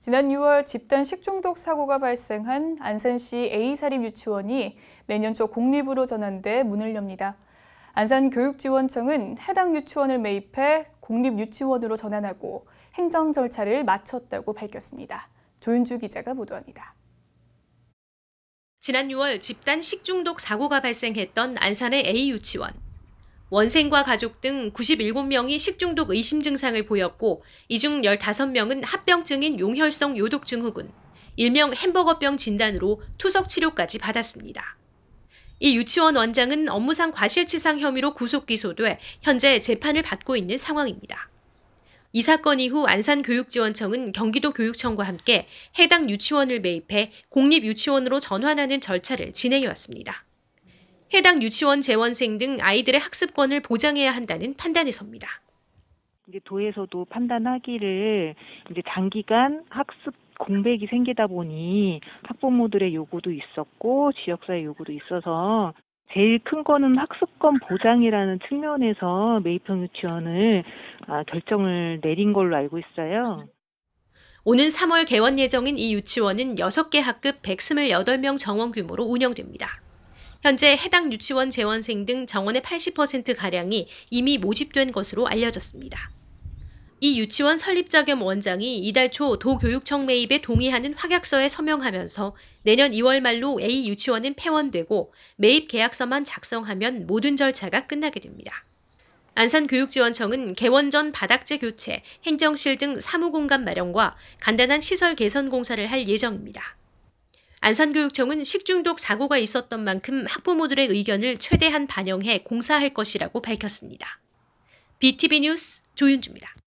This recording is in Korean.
지난 6월 집단 식중독 사고가 발생한 안산시 A사립 유치원이 내년 초 공립으로 전환돼 문을 엽니다. 안산교육지원청은 해당 유치원을 매입해 공립유치원으로 전환하고 행정 절차를 마쳤다고 밝혔습니다. 조윤주 기자가 보도합니다. 지난 6월 집단 식중독 사고가 발생했던 안산의 A유치원. 원생과 가족 등 97명이 식중독 의심 증상을 보였고 이 중 15명은 합병증인 용혈성 요독 증후군, 일명 햄버거병 진단으로 투석 치료까지 받았습니다. 이 유치원 원장은 업무상 과실치상 혐의로 구속 기소돼 현재 재판을 받고 있는 상황입니다. 이 사건 이후 안산교육지원청은 경기도 교육청과 함께 해당 유치원을 매입해 공립유치원으로 전환하는 절차를 진행해 왔습니다. 해당 유치원 재원생 등 아이들의 학습권을 보장해야 한다는 판단에서입니다. 이제 도에서도 판단하기를 이제 장기간 학습 공백이 생기다 보니 학부모들의 요구도 있었고 지역사회 요구도 있어서 제일 큰 거는 학습권 보장이라는 측면에서 매입형 유치원을 아, 결정을 내린 걸로 알고 있어요. 오는 3월 개원 예정인 이 유치원은 6개 학급 128명 정원 규모로 운영됩니다. 현재 해당 유치원 재원생 등 정원의 80%가량이 이미 모집된 것으로 알려졌습니다. 이 유치원 설립자겸 원장이 이달 초 도교육청 매입에 동의하는 확약서에 서명하면서 내년 2월 말로 A 유치원은 폐원되고 매입 계약서만 작성하면 모든 절차가 끝나게 됩니다. 안산교육지원청은 개원 전 바닥재 교체, 행정실 등 사무공간 마련과 간단한 시설 개선 공사를 할 예정입니다. 안산교육청은 식중독 사고가 있었던 만큼 학부모들의 의견을 최대한 반영해 공사할 것이라고 밝혔습니다. BTV 뉴스 조윤주입니다.